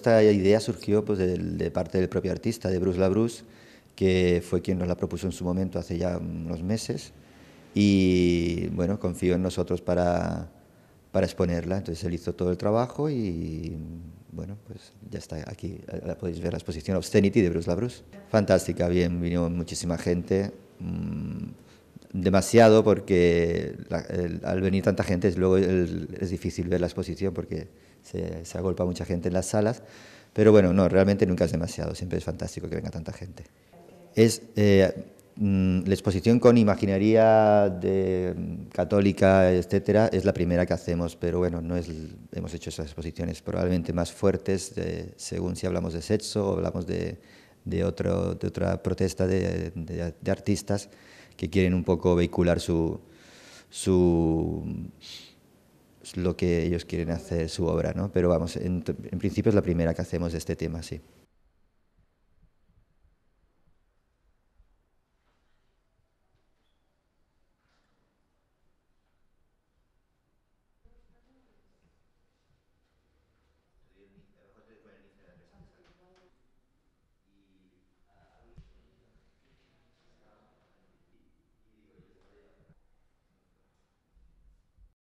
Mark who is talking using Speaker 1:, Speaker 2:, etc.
Speaker 1: esta idea surgió pues, de, parte del propio artista, de Bruce Labruce, que fue quien nos la propuso en su momento hace ya unos meses. Y bueno, confió en nosotros para, para exponerla. Entonces él hizo todo el trabajo y bueno, pues ya está aquí. La podéis ver la exposición Obscenity de Bruce Labruce. Fantástica, bien, vino muchísima gente. Mm, demasiado porque al venir tanta gente luego es difícil ver la exposición porque se, se, agolpa mucha gente en las salas. Pero bueno, no, realmente nunca es demasiado, siempre es fantástico que venga tanta gente. Es eh, mm, la exposición con imaginaría de, mm, católica, etcétera, es la primera que hacemos, pero bueno, no es, hemos hecho esas exposiciones probablemente más fuertes, según si hablamos de sexo o hablamos de, de, otro, de otra protesta de, de artistas que quieren un poco vehicular su, su lo que ellos quieren hacer, su obra, ¿no? Pero vamos, en, en principio es la primera que hacemos de este tema, sí.